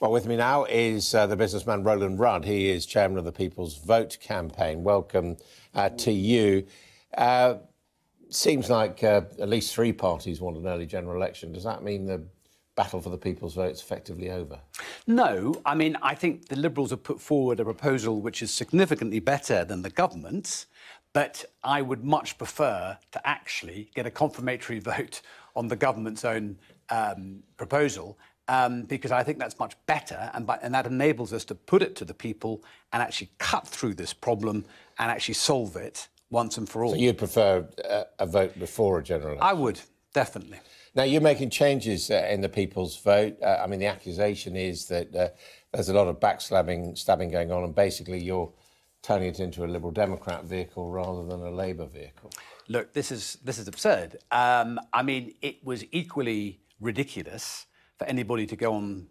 Well, with me now is uh, the businessman Roland Rudd. He is chairman of the People's Vote campaign. Welcome uh, to you. Uh, seems like uh, at least three parties want an early general election. Does that mean the battle for the people's vote is effectively over? No. I mean, I think the Liberals have put forward a proposal which is significantly better than the government's, but I would much prefer to actually get a confirmatory vote on the government's own um, proposal um, because I think that's much better, and, by, and that enables us to put it to the people and actually cut through this problem and actually solve it once and for all. So you'd prefer a, a vote before a general election? I would, definitely. Now, you're making changes uh, in the people's vote. Uh, I mean, the accusation is that uh, there's a lot of backstabbing stabbing going on, and basically you're turning it into a Liberal Democrat vehicle rather than a Labour vehicle. Look, this is, this is absurd. Um, I mean, it was equally ridiculous for anybody to go on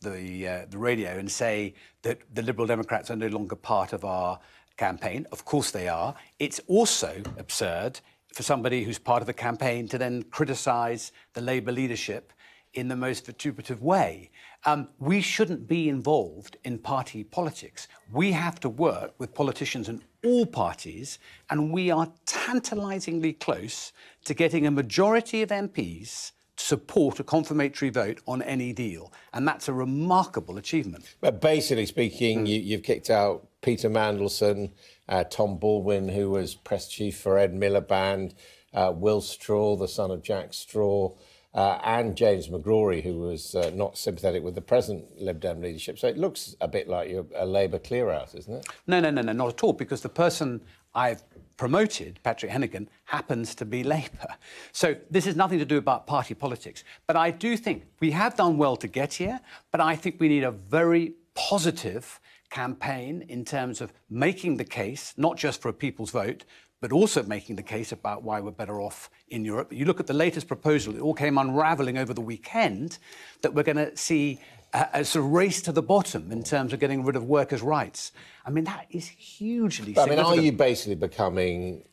the, uh, the radio and say that the Liberal Democrats are no longer part of our campaign. Of course they are. It's also absurd for somebody who's part of the campaign to then criticise the Labour leadership in the most vituperative way. Um, we shouldn't be involved in party politics. We have to work with politicians in all parties, and we are tantalisingly close to getting a majority of MPs support a confirmatory vote on any deal. And that's a remarkable achievement. But basically speaking, mm. you, have kicked out Peter Mandelson, uh, Tom Baldwin, who was press chief for Ed Miliband, uh, Will Straw, the son of Jack Straw. Uh, and James McGrory, who was uh, not sympathetic with the present Lib Dem leadership. So it looks a bit like you're a Labour clear out, isn't it? No, no, no, no, not at all, because the person I've promoted, Patrick Hennigan, happens to be Labour. So this is nothing to do about party politics. But I do think we have done well to get here, but I think we need a very positive campaign in terms of making the case, not just for a people's vote, but also making the case about why we're better off in Europe. You look at the latest proposal, it all came unraveling over the weekend that we're going to see a, a, sort of race to the bottom in terms of getting rid of workers' rights. I mean, that is hugely I mean, are you basically becoming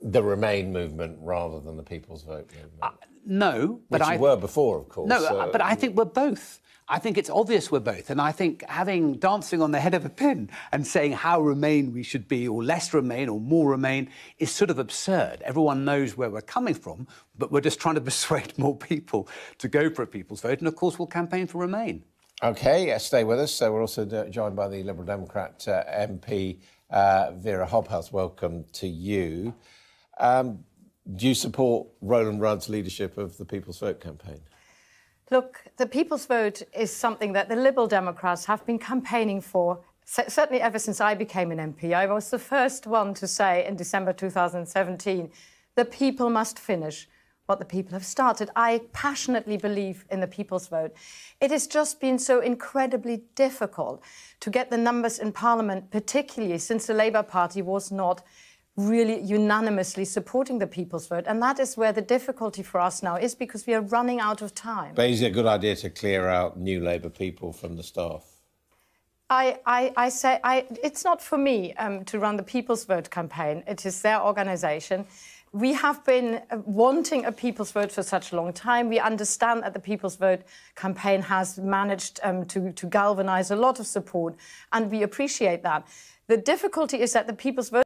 the Remain movement rather than the People's Vote movement? Uh, no, but Which I, you were before, of course. No, so, uh, but I think we're both. I think it's obvious we're both. And I think having dancing on the head of a pin and saying how Remain we should be, or less Remain, or more Remain, is sort of absurd. Everyone knows where we're coming from, but we're just trying to persuade more people to go for a people's vote. And of course, we'll campaign for Remain. OK, uh, stay with us. So we're also uh, joined by the Liberal Democrat uh, MP uh, Vera Hobhouse. Welcome to you. Um, do you support Roland Rudd's leadership of the People's Vote campaign? Look, the people's vote is something that the Liberal Democrats have been campaigning for certainly ever since I became an MP. I was the first one to say in December 2017 the people must finish what the people have started. I passionately believe in the people's vote. It has just been so incredibly difficult to get the numbers in Parliament, particularly since the Labour Party was not really unanimously supporting the people's vote. And that is where the difficulty for us now is because we are running out of time. But is it a good idea to clear out new Labour people from the staff? I, I, I say I, it's not for me um, to run the People's Vote campaign. It is their organisation. We have been uh, wanting a People's Vote for such a long time. We understand that the People's Vote campaign has managed um, to, to galvanise a lot of support, and we appreciate that. The difficulty is that the People's Vote